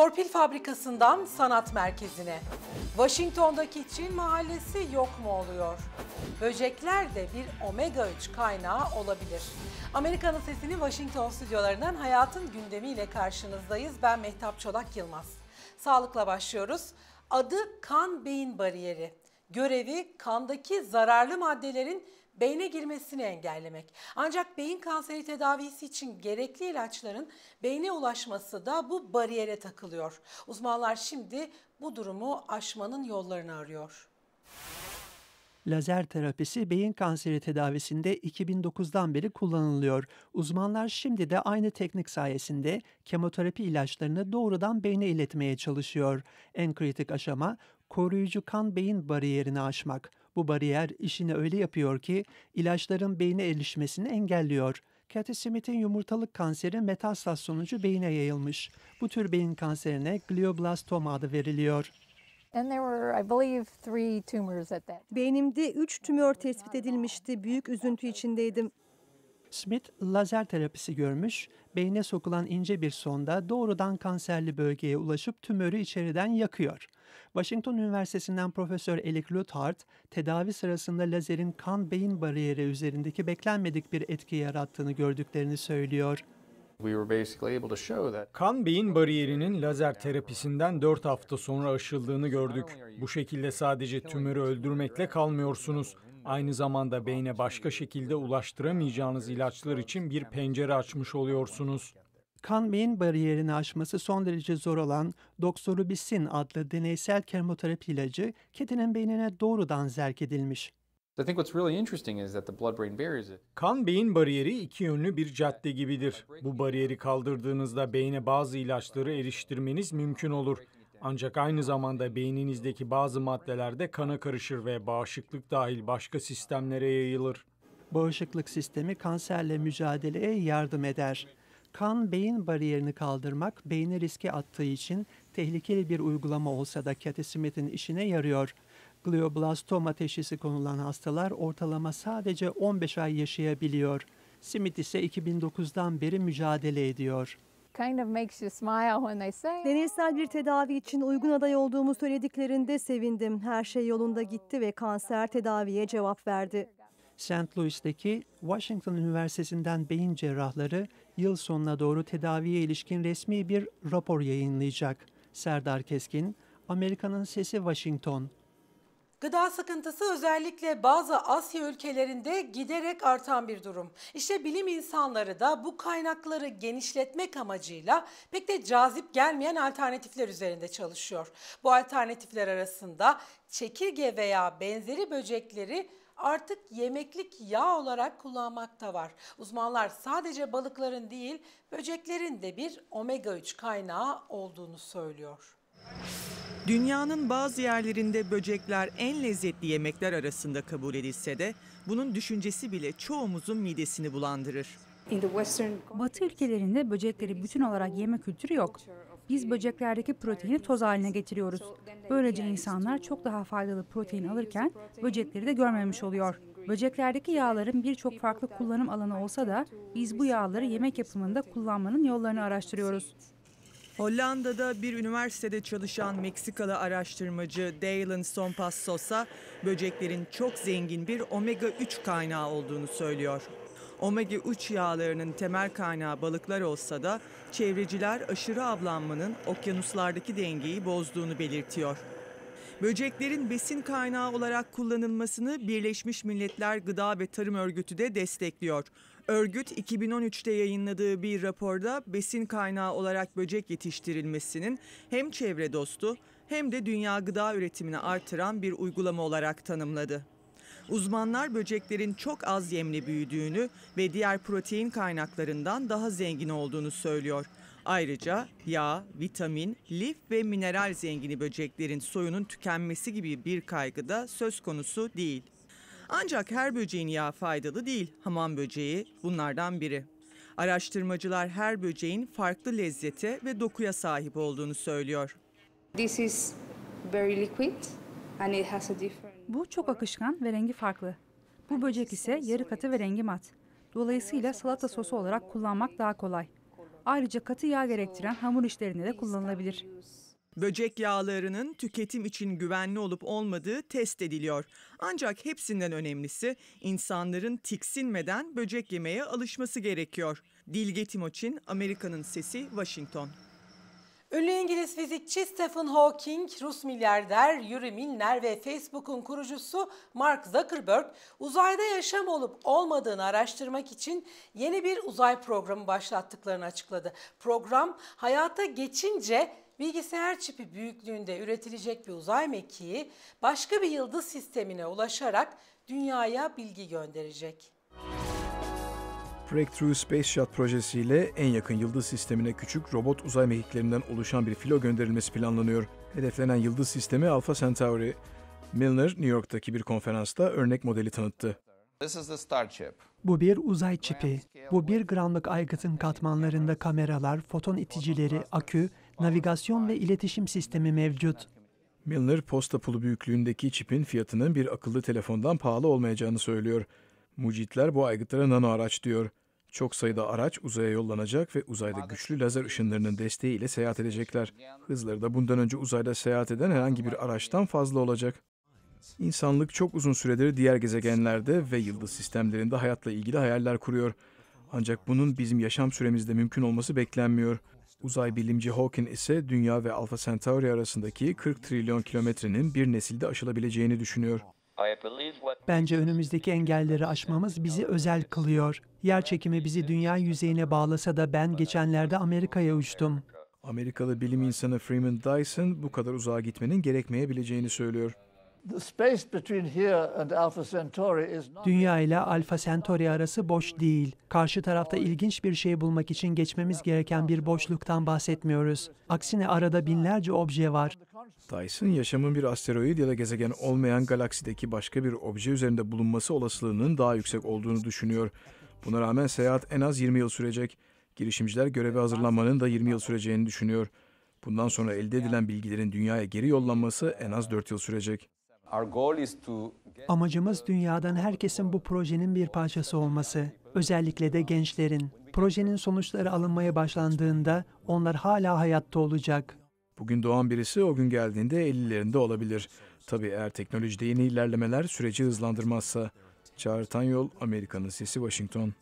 Torpil fabrikasından sanat merkezine. Washington'daki Çin mahallesi yok mu oluyor? Böcekler de bir omega 3 kaynağı olabilir. Amerika'nın sesini Washington stüdyolarından hayatın gündemiyle karşınızdayız. Ben Mehtap Çolak Yılmaz. Sağlıkla başlıyoruz. Adı kan beyin bariyeri. Görevi kandaki zararlı maddelerin beyne girmesini engellemek. Ancak beyin kanseri tedavisi için gerekli ilaçların beyne ulaşması da bu bariyere takılıyor. Uzmanlar şimdi bu durumu aşmanın yollarını arıyor. Lazer terapisi beyin kanseri tedavisinde 2009'dan beri kullanılıyor. Uzmanlar şimdi de aynı teknik sayesinde kemoterapi ilaçlarını doğrudan beyne iletmeye çalışıyor. En kritik aşama koruyucu kan beyin bariyerini aşmak. Bu bariyer işini öyle yapıyor ki ilaçların beyne erişmesini engelliyor. Cathy Smith'in yumurtalık kanseri metastaz sonucu beyine yayılmış. Bu tür beyin kanserine glioblastoma adı veriliyor. Beynimde 3 tümör tespit edilmişti. Büyük üzüntü içindeydim. Smith lazer terapisi görmüş, beyne sokulan ince bir sonda doğrudan kanserli bölgeye ulaşıp tümörü içeriden yakıyor. Washington Üniversitesi'nden Profesör Elik Luthart, tedavi sırasında lazerin kan beyin bariyeri üzerindeki beklenmedik bir etki yarattığını gördüklerini söylüyor. Kan beyin bariyerinin lazer terapisinden 4 hafta sonra aşıldığını gördük. Bu şekilde sadece tümörü öldürmekle kalmıyorsunuz. Aynı zamanda beyne başka şekilde ulaştıramayacağınız ilaçlar için bir pencere açmış oluyorsunuz kan beyin bariyerini aşması son derece zor olan doksorubisin adlı deneysel kemoterapi ilacı kedinin beynine doğrudan zerk edilmiş. Kan beyin bariyeri iki yönlü bir cadde gibidir. Bu bariyeri kaldırdığınızda beyne bazı ilaçları eriştirmeniz mümkün olur. Ancak aynı zamanda beyninizdeki bazı maddeler de kana karışır ve bağışıklık dahil başka sistemlere yayılır. Bağışıklık sistemi kanserle mücadeleye yardım eder. Kan beyin bariyerini kaldırmak beyni riske attığı için tehlikeli bir uygulama olsa da Cathy Smith'in işine yarıyor. Glioblastoma teşhisi konulan hastalar ortalama sadece 15 ay yaşayabiliyor. Smith ise 2009'dan beri mücadele ediyor. Deneysel bir tedavi için uygun aday olduğumu söylediklerinde sevindim. Her şey yolunda gitti ve kanser tedaviye cevap verdi. St. Louis'teki Washington Üniversitesi'nden beyin cerrahları yıl sonuna doğru tedaviye ilişkin resmi bir rapor yayınlayacak. Serdar Keskin, Amerika'nın Sesi Washington. Gıda sıkıntısı özellikle bazı Asya ülkelerinde giderek artan bir durum. İşte bilim insanları da bu kaynakları genişletmek amacıyla pek de cazip gelmeyen alternatifler üzerinde çalışıyor. Bu alternatifler arasında çekirge veya benzeri böcekleri artık yemeklik yağ olarak kullanmakta var. Uzmanlar sadece balıkların değil böceklerin de bir omega 3 kaynağı olduğunu söylüyor. Dünyanın bazı yerlerinde böcekler en lezzetli yemekler arasında kabul edilse de bunun düşüncesi bile çoğumuzun midesini bulandırır. Batı ülkelerinde böcekleri bütün olarak yeme kültürü yok. Biz böceklerdeki proteini toz haline getiriyoruz. Böylece insanlar çok daha faydalı protein alırken böcekleri de görmemiş oluyor. Böceklerdeki yağların birçok farklı kullanım alanı olsa da biz bu yağları yemek yapımında kullanmanın yollarını araştırıyoruz. Hollanda'da bir üniversitede çalışan Meksikalı araştırmacı Dalen Sompas Sosa, böceklerin çok zengin bir omega-3 kaynağı olduğunu söylüyor. Omega 3 yağlarının temel kaynağı balıklar olsa da çevreciler aşırı avlanmanın okyanuslardaki dengeyi bozduğunu belirtiyor. Böceklerin besin kaynağı olarak kullanılmasını Birleşmiş Milletler Gıda ve Tarım Örgütü de destekliyor. Örgüt 2013'te yayınladığı bir raporda besin kaynağı olarak böcek yetiştirilmesinin hem çevre dostu hem de dünya gıda üretimini artıran bir uygulama olarak tanımladı. Uzmanlar böceklerin çok az yemli büyüdüğünü ve diğer protein kaynaklarından daha zengin olduğunu söylüyor. Ayrıca yağ, vitamin, lif ve mineral zengini böceklerin soyunun tükenmesi gibi bir kaygı da söz konusu değil. Ancak her böceğin yağı faydalı değil. Hamam böceği bunlardan biri. Araştırmacılar her böceğin farklı lezzete ve dokuya sahip olduğunu söylüyor. This is very liquid and it has a different bu çok akışkan ve rengi farklı. Bu böcek ise yarı katı ve rengi mat. Dolayısıyla salata sosu olarak kullanmak daha kolay. Ayrıca katı yağ gerektiren hamur işlerinde de kullanılabilir. Böcek yağlarının tüketim için güvenli olup olmadığı test ediliyor. Ancak hepsinden önemlisi insanların tiksinmeden böcek yemeye alışması gerekiyor. Dilge Timoçin, Amerika'nın Sesi, Washington. Ünlü İngiliz fizikçi Stephen Hawking, Rus milyarder Yuri Milner ve Facebook'un kurucusu Mark Zuckerberg uzayda yaşam olup olmadığını araştırmak için yeni bir uzay programı başlattıklarını açıkladı. Program hayata geçince bilgisayar çipi büyüklüğünde üretilecek bir uzay mekiği başka bir yıldız sistemine ulaşarak dünyaya bilgi gönderecek. Breakthrough Space Shot projesiyle en yakın yıldız sistemine küçük robot uzay mekiklerinden oluşan bir filo gönderilmesi planlanıyor. Hedeflenen yıldız sistemi Alpha Centauri. Milner, New York'taki bir konferansta örnek modeli tanıttı. Bu bir uzay çipi. Bu bir gramlık aygıtın katmanlarında kameralar, foton iticileri, akü, navigasyon ve iletişim sistemi mevcut. Milner, posta pulu büyüklüğündeki çipin fiyatının bir akıllı telefondan pahalı olmayacağını söylüyor. Mucitler bu aygıtlara nano araç diyor. Çok sayıda araç uzaya yollanacak ve uzayda güçlü lazer ışınlarının desteğiyle seyahat edecekler. Hızları da bundan önce uzayda seyahat eden herhangi bir araçtan fazla olacak. İnsanlık çok uzun süredir diğer gezegenlerde ve yıldız sistemlerinde hayatla ilgili hayaller kuruyor. Ancak bunun bizim yaşam süremizde mümkün olması beklenmiyor. Uzay bilimci Hawking ise Dünya ve Alpha Centauri arasındaki 40 trilyon kilometrenin bir nesilde aşılabileceğini düşünüyor. Bence önümüzdeki engelleri aşmamız bizi özel kılıyor. Yer çekimi bizi dünya yüzeyine bağlasa da ben geçenlerde Amerika'ya uçtum. Amerikalı bilim insanı Freeman Dyson bu kadar uzağa gitmenin gerekmeyebileceğini söylüyor. Dünya ile Alfa Centauri arası boş değil. Karşı tarafta ilginç bir şey bulmak için geçmemiz gereken bir boşluktan bahsetmiyoruz. Aksine arada binlerce obje var. Dyson, yaşamın bir asteroid ya da gezegen olmayan galaksideki başka bir obje üzerinde bulunması olasılığının daha yüksek olduğunu düşünüyor. Buna rağmen seyahat en az 20 yıl sürecek. Girişimciler göreve hazırlanmanın da 20 yıl süreceğini düşünüyor. Bundan sonra elde edilen bilgilerin dünyaya geri yollanması en az 4 yıl sürecek. Amacımız dünyadan herkesin bu projenin bir parçası olması, özellikle de gençlerin. Projenin sonuçları alınmaya başlandığında onlar hala hayatta olacak. Bugün doğan birisi o gün geldiğinde 50'lerinde olabilir. Tabii eğer teknolojide yeni ilerlemeler süreci hızlandırmazsa. Çağrı Yol, Amerika'nın Sesi, Washington.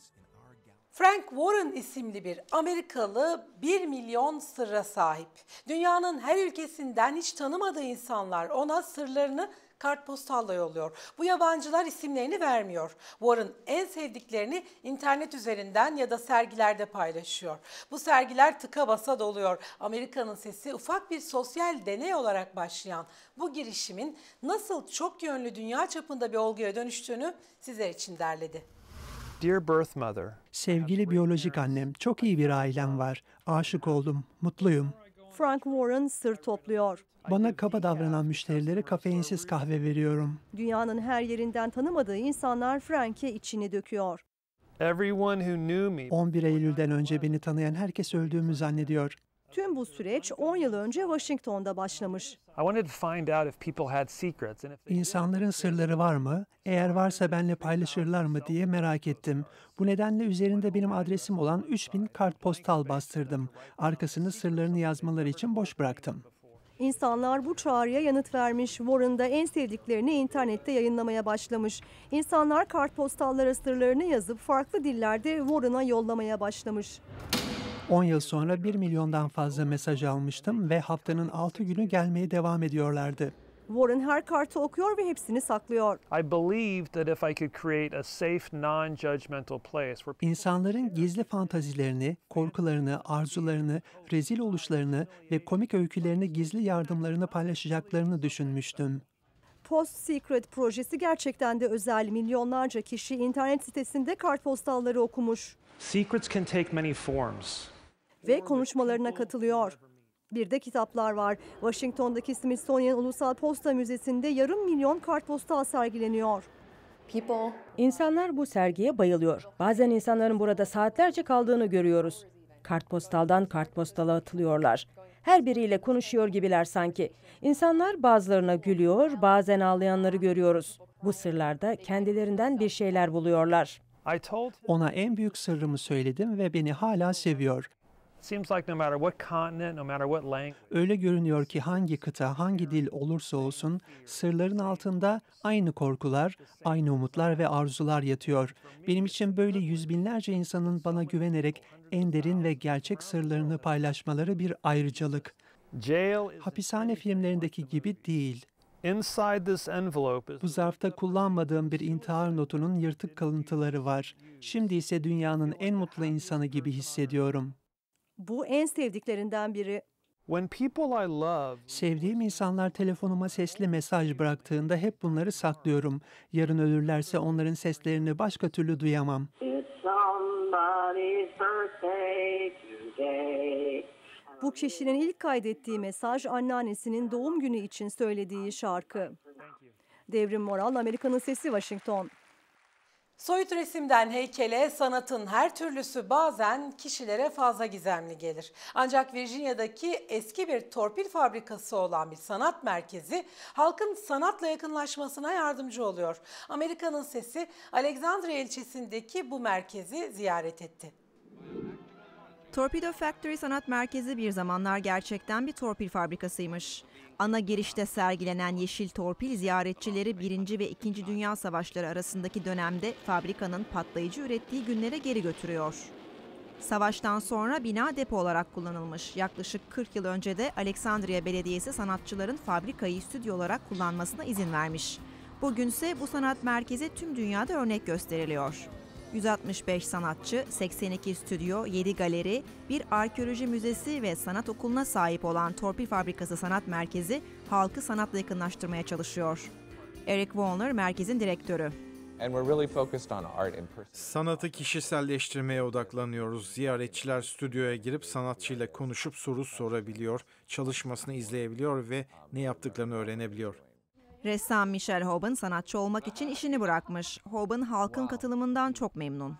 Frank Warren isimli bir Amerikalı 1 milyon sırra sahip. Dünyanın her ülkesinden hiç tanımadığı insanlar ona sırlarını kartpostalla yolluyor. Bu yabancılar isimlerini vermiyor. Warren en sevdiklerini internet üzerinden ya da sergilerde paylaşıyor. Bu sergiler tıka basa doluyor. Amerika'nın sesi ufak bir sosyal deney olarak başlayan bu girişimin nasıl çok yönlü dünya çapında bir olguya dönüştüğünü sizler için derledi. Dear birth mother, Sevgili biyolojik annem, çok iyi bir ailem var. Aşık oldum, mutluyum. Frank Warren sır topluyor. Bana kaba davranan müşterilere kafeinsiz kahve veriyorum. Dünyanın her yerinden tanımadığı insanlar Frank'e içini döküyor. 11 Eylül'den önce beni tanıyan herkes öldüğümü zannediyor. Tüm bu süreç 10 yıl önce Washington'da başlamış. İnsanların sırları var mı? Eğer varsa benle paylaşırlar mı diye merak ettim. Bu nedenle üzerinde benim adresim olan 3000 kartpostal bastırdım. Arkasını sırlarını yazmaları için boş bıraktım. İnsanlar bu çağrıya yanıt vermiş. Warren da en sevdiklerini internette yayınlamaya başlamış. İnsanlar kartpostallara sırlarını yazıp farklı dillerde Warren'a yollamaya başlamış. 10 yıl sonra 1 milyondan fazla mesaj almıştım ve haftanın 6 günü gelmeye devam ediyorlardı. Warren her kartı okuyor ve hepsini saklıyor. İnsanların gizli fantazilerini, korkularını, arzularını, rezil oluşlarını ve komik öykülerini gizli yardımlarını paylaşacaklarını düşünmüştüm. Post Secret projesi gerçekten de özel. Milyonlarca kişi internet sitesinde kartpostalları okumuş. Secrets can take many forms ve konuşmalarına katılıyor. Bir de kitaplar var. Washington'daki Smithsonian Ulusal Posta Müzesi'nde yarım milyon kartpostal sergileniyor. İnsanlar bu sergiye bayılıyor. Bazen insanların burada saatlerce kaldığını görüyoruz. Kartpostaldan kartpostala atılıyorlar. Her biriyle konuşuyor gibiler sanki. İnsanlar bazılarına gülüyor, bazen ağlayanları görüyoruz. Bu sırlarda kendilerinden bir şeyler buluyorlar. Ona en büyük sırrımı söyledim ve beni hala seviyor. Öyle görünüyor ki hangi kıta, hangi dil olursa olsun sırların altında aynı korkular, aynı umutlar ve arzular yatıyor. Benim için böyle yüz binlerce insanın bana güvenerek en derin ve gerçek sırlarını paylaşmaları bir ayrıcalık. Hapishane filmlerindeki gibi değil. Bu zarfta kullanmadığım bir intihar notunun yırtık kalıntıları var. Şimdi ise dünyanın en mutlu insanı gibi hissediyorum. Bu en sevdiklerinden biri. Sevdiğim insanlar telefonuma sesli mesaj bıraktığında hep bunları saklıyorum. Yarın ölürlerse onların seslerini başka türlü duyamam. Bu kişinin ilk kaydettiği mesaj anneannesinin doğum günü için söylediği şarkı. Devrim Moral, Amerika'nın Sesi, Washington. Soyut resimden heykele sanatın her türlüsü bazen kişilere fazla gizemli gelir. Ancak Virginia'daki eski bir torpil fabrikası olan bir sanat merkezi halkın sanatla yakınlaşmasına yardımcı oluyor. Amerika'nın sesi Alexandria ilçesindeki bu merkezi ziyaret etti. Torpedo Factory Sanat Merkezi bir zamanlar gerçekten bir torpil fabrikasıymış. Ana girişte sergilenen yeşil torpil ziyaretçileri 1. ve 2. Dünya Savaşları arasındaki dönemde fabrikanın patlayıcı ürettiği günlere geri götürüyor. Savaştan sonra bina depo olarak kullanılmış. Yaklaşık 40 yıl önce de Aleksandria Belediyesi sanatçıların fabrikayı stüdyo olarak kullanmasına izin vermiş. Bugünse bu sanat merkezi tüm dünyada örnek gösteriliyor. 165 sanatçı, 82 stüdyo, 7 galeri, bir arkeoloji müzesi ve sanat okuluna sahip olan Torpil Fabrikası Sanat Merkezi halkı sanatla yakınlaştırmaya çalışıyor. Eric Warner merkezin direktörü. Sanatı kişiselleştirmeye odaklanıyoruz. Ziyaretçiler stüdyoya girip sanatçıyla konuşup soru sorabiliyor, çalışmasını izleyebiliyor ve ne yaptıklarını öğrenebiliyor. Ressam Michel Hobin sanatçı olmak için işini bırakmış. Hobin halkın katılımından çok memnun.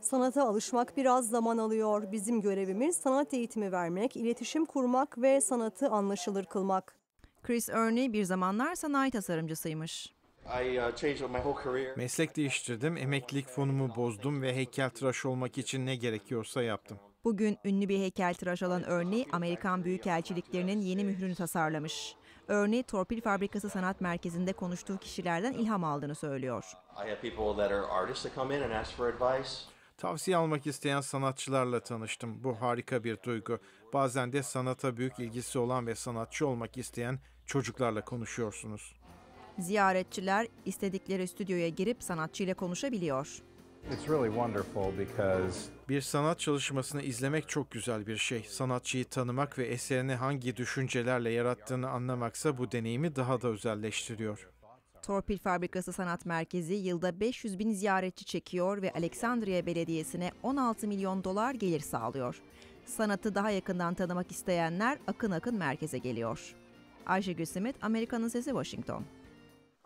Sanata alışmak biraz zaman alıyor. Bizim görevimiz sanat eğitimi vermek, iletişim kurmak ve sanatı anlaşılır kılmak. Chris Ernie bir zamanlar sanayi tasarımcısıymış. Uh, Meslek değiştirdim, emeklilik fonumu bozdum ve heykeltıraş olmak için ne gerekiyorsa yaptım. Bugün ünlü bir heykeltıraş olan örneği Amerikan Büyükelçiliklerinin yeni mührünü tasarlamış. Örneği Torpil Fabrikası Sanat Merkezi'nde konuştuğu kişilerden ilham aldığını söylüyor. Tavsiye almak isteyen sanatçılarla tanıştım. Bu harika bir duygu. Bazen de sanata büyük ilgisi olan ve sanatçı olmak isteyen çocuklarla konuşuyorsunuz. Ziyaretçiler istedikleri stüdyoya girip sanatçıyla konuşabiliyor. Bir sanat çalışmasını izlemek çok güzel bir şey. Sanatçıyı tanımak ve eserini hangi düşüncelerle yarattığını anlamaksa bu deneyimi daha da özelleştiriyor. Torpil Fabrikası Sanat Merkezi yılda 500 bin ziyaretçi çekiyor ve Aleksandria Belediyesi'ne 16 milyon dolar gelir sağlıyor. Sanatı daha yakından tanımak isteyenler akın akın merkeze geliyor. Ayşe Gülsemit, Amerika'nın Sesi Washington.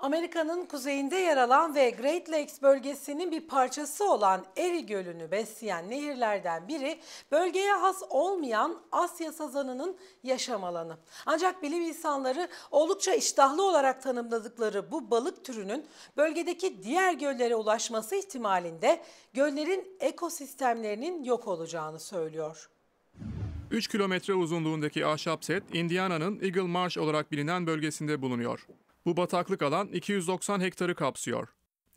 Amerika'nın kuzeyinde yer alan ve Great Lakes bölgesinin bir parçası olan Erie Gölü'nü besleyen nehirlerden biri bölgeye has olmayan Asya sazanının yaşam alanı. Ancak bilim insanları oldukça iştahlı olarak tanımladıkları bu balık türünün bölgedeki diğer göllere ulaşması ihtimalinde göllerin ekosistemlerinin yok olacağını söylüyor. 3 kilometre uzunluğundaki ahşap set, Indiana'nın Eagle Marsh olarak bilinen bölgesinde bulunuyor. Bu bataklık alan 290 hektarı kapsıyor.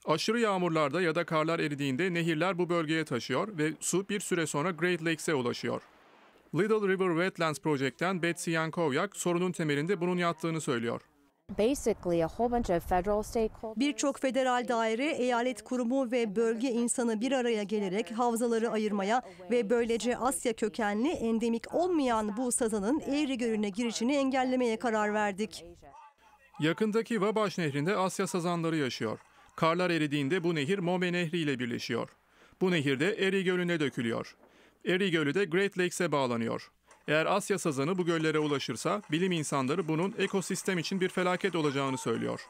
Aşırı yağmurlarda ya da karlar eridiğinde nehirler bu bölgeye taşıyor ve su bir süre sonra Great Lakes'e ulaşıyor. Little River Wetlands Project'ten Betsy Yankovyak sorunun temelinde bunun yattığını söylüyor. Birçok federal daire, eyalet kurumu ve bölge insanı bir araya gelerek havzaları ayırmaya ve böylece Asya kökenli endemik olmayan bu sazanın Eğri Gölü'ne girişini engellemeye karar verdik. Yakındaki Vabaş Nehri'nde Asya sazanları yaşıyor. Karlar eridiğinde bu nehir Mome Nehri ile birleşiyor. Bu nehir de Eri Gölü'ne dökülüyor. Eri Gölü de Great Lakes'e bağlanıyor. Eğer Asya sazanı bu göllere ulaşırsa bilim insanları bunun ekosistem için bir felaket olacağını söylüyor.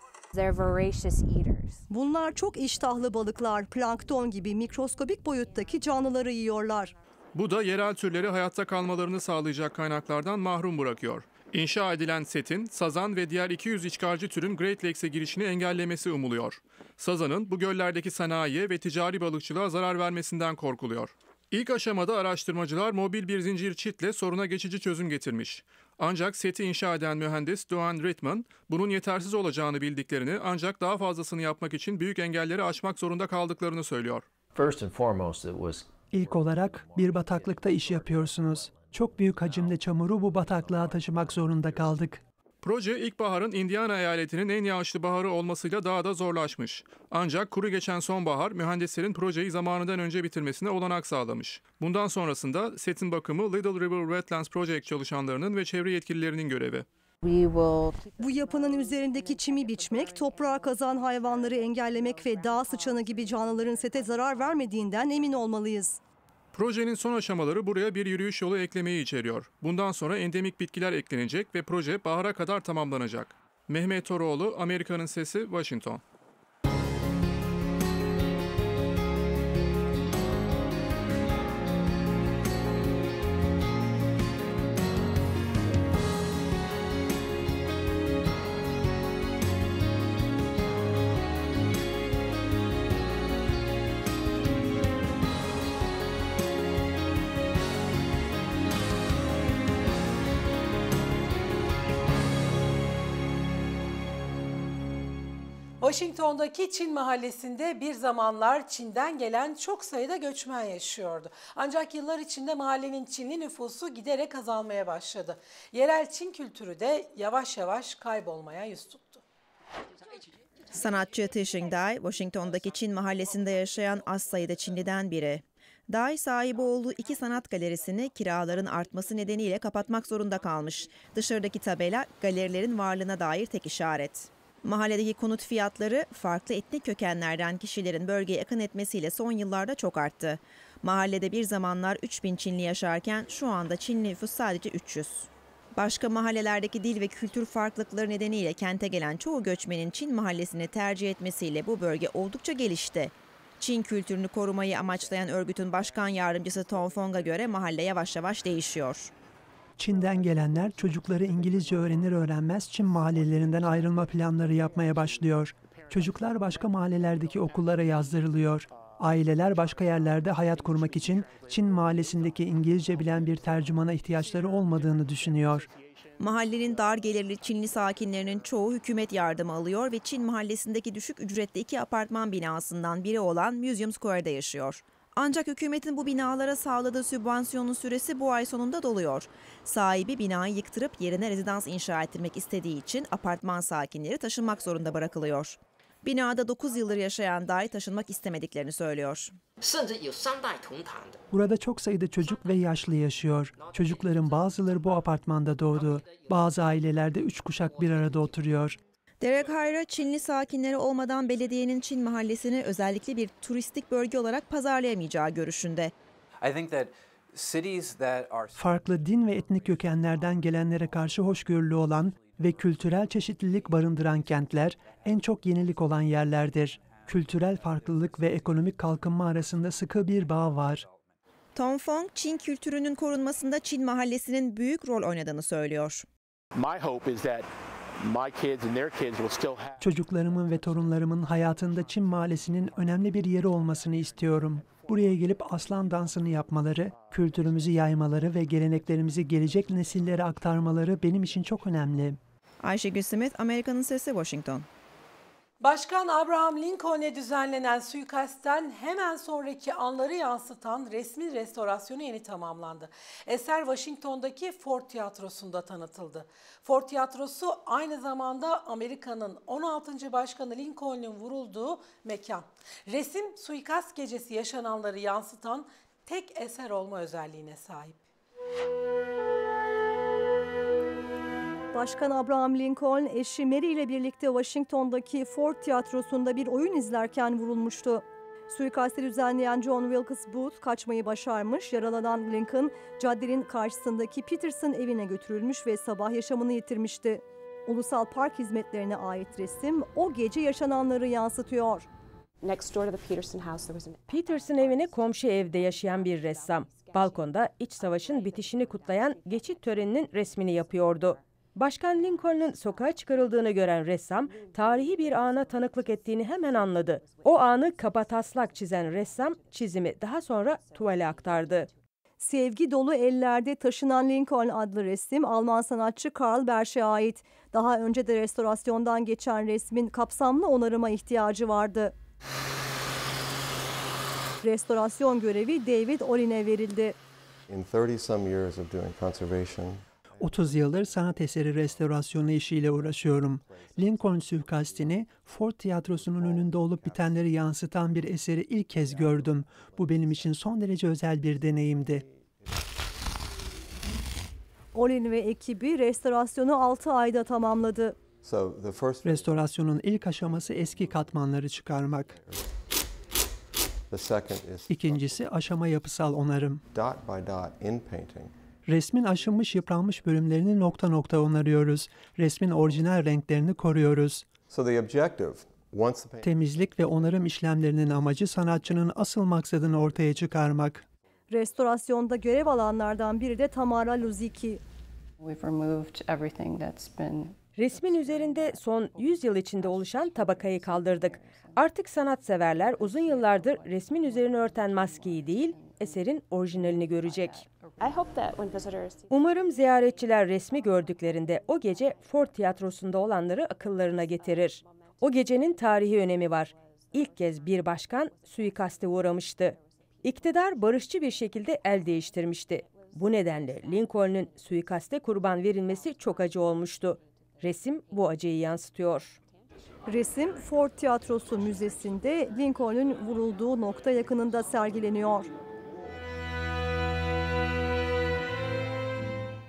Bunlar çok iştahlı balıklar, plankton gibi mikroskobik boyuttaki canlıları yiyorlar. Bu da yerel türleri hayatta kalmalarını sağlayacak kaynaklardan mahrum bırakıyor. İnşa edilen setin sazan ve diğer 200 işgalci türün Great Lakes'e girişini engellemesi umuluyor. Sazanın bu göllerdeki sanayiye ve ticari balıkçılığa zarar vermesinden korkuluyor. İlk aşamada araştırmacılar mobil bir zincir çitle soruna geçici çözüm getirmiş. Ancak seti inşa eden mühendis Doğan Ritman bunun yetersiz olacağını bildiklerini ancak daha fazlasını yapmak için büyük engelleri aşmak zorunda kaldıklarını söylüyor. İlk olarak bir bataklıkta iş yapıyorsunuz çok büyük hacimde çamuru bu bataklığa taşımak zorunda kaldık. Proje ilkbaharın Indiana eyaletinin en yağışlı baharı olmasıyla daha da zorlaşmış. Ancak kuru geçen sonbahar mühendislerin projeyi zamanından önce bitirmesine olanak sağlamış. Bundan sonrasında setin bakımı Little River Wetlands Project çalışanlarının ve çevre yetkililerinin görevi. Bu yapının üzerindeki çimi biçmek, toprağa kazan hayvanları engellemek ve dağ sıçanı gibi canlıların sete zarar vermediğinden emin olmalıyız. Projenin son aşamaları buraya bir yürüyüş yolu eklemeyi içeriyor. Bundan sonra endemik bitkiler eklenecek ve proje bahara kadar tamamlanacak. Mehmet Toroğlu, Amerika'nın Sesi, Washington. Washington'daki Çin mahallesinde bir zamanlar Çin'den gelen çok sayıda göçmen yaşıyordu. Ancak yıllar içinde mahallenin Çinli nüfusu giderek azalmaya başladı. Yerel Çin kültürü de yavaş yavaş kaybolmaya yüz tuttu. Sanatçı Tishing Dai, Washington'daki Çin mahallesinde yaşayan az sayıda Çinliden biri. Dai sahibi olduğu iki sanat galerisini kiraların artması nedeniyle kapatmak zorunda kalmış. Dışarıdaki tabela galerilerin varlığına dair tek işaret. Mahalledeki konut fiyatları farklı etnik kökenlerden kişilerin bölgeye akın etmesiyle son yıllarda çok arttı. Mahallede bir zamanlar 3000 Çinli yaşarken şu anda Çinli nüfus sadece 300. Başka mahallelerdeki dil ve kültür farklılıkları nedeniyle kente gelen çoğu göçmenin Çin mahallesini tercih etmesiyle bu bölge oldukça gelişti. Çin kültürünü korumayı amaçlayan örgütün başkan yardımcısı Tom Fong'a göre mahalle yavaş yavaş değişiyor. Çin'den gelenler çocukları İngilizce öğrenir öğrenmez Çin mahallelerinden ayrılma planları yapmaya başlıyor. Çocuklar başka mahallelerdeki okullara yazdırılıyor. Aileler başka yerlerde hayat kurmak için Çin mahallesindeki İngilizce bilen bir tercümana ihtiyaçları olmadığını düşünüyor. Mahallenin dar gelirli Çinli sakinlerinin çoğu hükümet yardımı alıyor ve Çin mahallesindeki düşük ücretli iki apartman binasından biri olan Museum Square'da yaşıyor. Ancak hükümetin bu binalara sağladığı sübvansiyonun süresi bu ay sonunda doluyor. Sahibi binayı yıktırıp yerine rezidans inşa ettirmek istediği için apartman sakinleri taşınmak zorunda bırakılıyor. Binada 9 yıldır yaşayan Day taşınmak istemediklerini söylüyor. Burada çok sayıda çocuk ve yaşlı yaşıyor. Çocukların bazıları bu apartmanda doğdu. Bazı ailelerde üç kuşak bir arada oturuyor. Derek Hayra Çinli sakinleri olmadan belediyenin Çin mahallesini özellikle bir turistik bölge olarak pazarlayamayacağı görüşünde. Farklı din ve etnik kökenlerden gelenlere karşı hoşgörülü olan ve kültürel çeşitlilik barındıran kentler en çok yenilik olan yerlerdir. Kültürel farklılık ve ekonomik kalkınma arasında sıkı bir bağ var. Tom Fong, Çin kültürünün korunmasında Çin mahallesinin büyük rol oynadığını söylüyor. My hope is that Çocuklarımın ve torunlarımın hayatında Çin mahallesinin önemli bir yeri olmasını istiyorum. Buraya gelip aslan dansını yapmaları, kültürümüzü yaymaları ve geleneklerimizi gelecek nesillere aktarmaları benim için çok önemli. Ayşegül Simit, Amerika'nın Sesi, Washington. Başkan Abraham Lincoln'e düzenlenen suikastten hemen sonraki anları yansıtan resmin restorasyonu yeni tamamlandı. Eser Washington'daki Ford Tiyatrosu'nda tanıtıldı. Ford Tiyatrosu aynı zamanda Amerika'nın 16. Başkanı Lincoln'un vurulduğu mekan. Resim suikast gecesi yaşananları yansıtan tek eser olma özelliğine sahip. Müzik Başkan Abraham Lincoln eşi Mary ile birlikte Washington'daki Ford Tiyatrosu'nda bir oyun izlerken vurulmuştu. Suikasti düzenleyen John Wilkes Booth kaçmayı başarmış, yaralanan Lincoln caddenin karşısındaki Peterson evine götürülmüş ve sabah yaşamını yitirmişti. Ulusal Park hizmetlerine ait resim o gece yaşananları yansıtıyor. Peterson evine komşu evde yaşayan bir ressam, balkonda iç savaşın bitişini kutlayan geçit töreninin resmini yapıyordu. Başkan Lincoln'ın sokağa çıkarıldığını gören ressam, tarihi bir ana tanıklık ettiğini hemen anladı. O anı kapataslak çizen ressam çizimi daha sonra tuvale aktardı. Sevgi dolu ellerde taşınan Lincoln adlı resim Alman sanatçı Karl Berşe ait. Daha önce de restorasyondan geçen resmin kapsamlı onarıma ihtiyacı vardı. Restorasyon görevi David Olin'e verildi. In 30 some years of doing conservation, 30 yıldır sanat eseri restorasyonu işiyle uğraşıyorum. Lincoln suikastini Ford Tiyatrosu'nun oh, önünde olup bitenleri yansıtan bir eseri ilk kez gördüm. Bu benim için son derece özel bir deneyimdi. Olin ve ekibi restorasyonu 6 ayda tamamladı. Restorasyonun ilk aşaması eski katmanları çıkarmak. İkincisi aşama yapısal onarım. Resmin aşınmış yıpranmış bölümlerini nokta nokta onarıyoruz. Resmin orijinal renklerini koruyoruz. So the objective Temizlik ve onarım işlemlerinin amacı sanatçının asıl maksadını ortaya çıkarmak. Restorasyonda görev alanlardan biri de Tamara Luziki. Resmin üzerinde son 100 yıl içinde oluşan tabakayı kaldırdık. Artık sanatseverler uzun yıllardır resmin üzerine örten maskeyi değil, eserin orijinalini görecek. Umarım ziyaretçiler resmi gördüklerinde o gece Ford Tiyatrosu'nda olanları akıllarına getirir. O gecenin tarihi önemi var. İlk kez bir başkan suikaste uğramıştı. İktidar barışçı bir şekilde el değiştirmişti. Bu nedenle Lincoln'un suikaste kurban verilmesi çok acı olmuştu. Resim bu acıyı yansıtıyor. Resim Ford Tiyatrosu Müzesi'nde Lincoln'un vurulduğu nokta yakınında sergileniyor.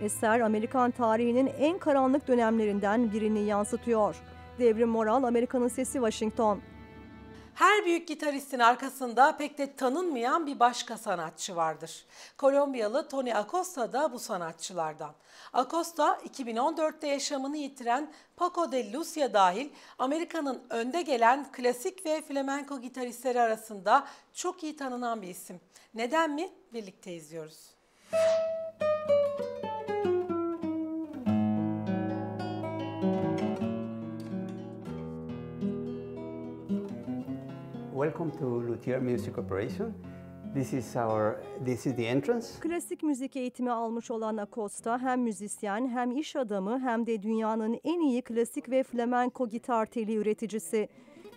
Eser Amerikan tarihinin en karanlık dönemlerinden birini yansıtıyor. Devrim Moral, Amerika'nın Sesi Washington. Her büyük gitaristin arkasında pek de tanınmayan bir başka sanatçı vardır. Kolombiyalı Tony Acosta da bu sanatçılardan. Acosta 2014'te yaşamını yitiren Paco de Lucia dahil Amerika'nın önde gelen klasik ve flamenco gitaristleri arasında çok iyi tanınan bir isim. Neden mi? Birlikte izliyoruz. Müzik Welcome to Luthier Music Operation. This is our this is the entrance. Klasik müzik eğitimi almış olan Acosta hem müzisyen hem iş adamı hem de dünyanın en iyi klasik ve flamenko gitar teli üreticisi.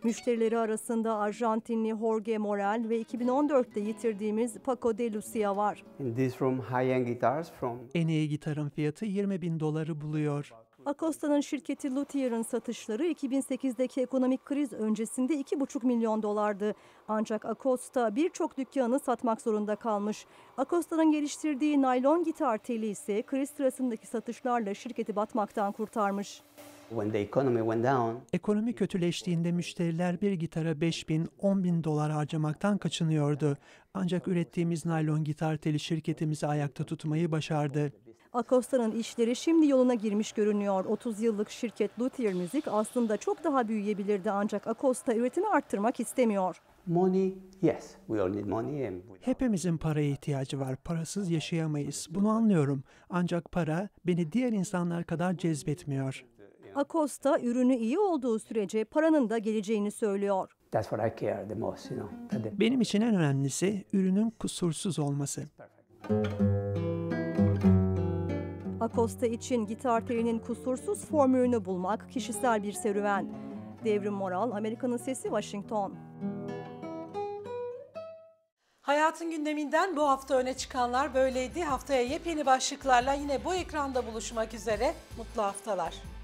Müşterileri arasında Arjantinli Jorge Moral ve 2014'te yitirdiğimiz Paco de Lucia var. In this room, high-end guitars from... En iyi gitarın fiyatı 20 bin doları buluyor. Acosta'nın şirketi Luthier'ın satışları 2008'deki ekonomik kriz öncesinde 2,5 milyon dolardı. Ancak Acosta birçok dükkanı satmak zorunda kalmış. Acosta'nın geliştirdiği naylon gitar teli ise kriz sırasındaki satışlarla şirketi batmaktan kurtarmış. When the economy went down, Ekonomi kötüleştiğinde müşteriler bir gitara 5 bin, 10 bin dolar harcamaktan kaçınıyordu. Ancak ürettiğimiz naylon gitar teli şirketimizi ayakta tutmayı başardı. Acosta'nın işleri şimdi yoluna girmiş görünüyor. 30 yıllık şirket Luthier Müzik aslında çok daha büyüyebilirdi ancak Acosta üretimi arttırmak istemiyor. Money, yes, we all need money. and Hepimizin paraya ihtiyacı var. Parasız yaşayamayız. Bunu anlıyorum. Ancak para beni diğer insanlar kadar cezbetmiyor. Acosta ürünü iyi olduğu sürece paranın da geleceğini söylüyor. That's what I care the most, you know. Benim için en önemlisi ürünün kusursuz olması. Perfect. Acosta için gitar telinin kusursuz formülünü bulmak kişisel bir serüven. Devrim Moral, Amerika'nın Sesi, Washington. Hayatın gündeminden bu hafta öne çıkanlar böyleydi. Haftaya yepyeni başlıklarla yine bu ekranda buluşmak üzere. Mutlu haftalar.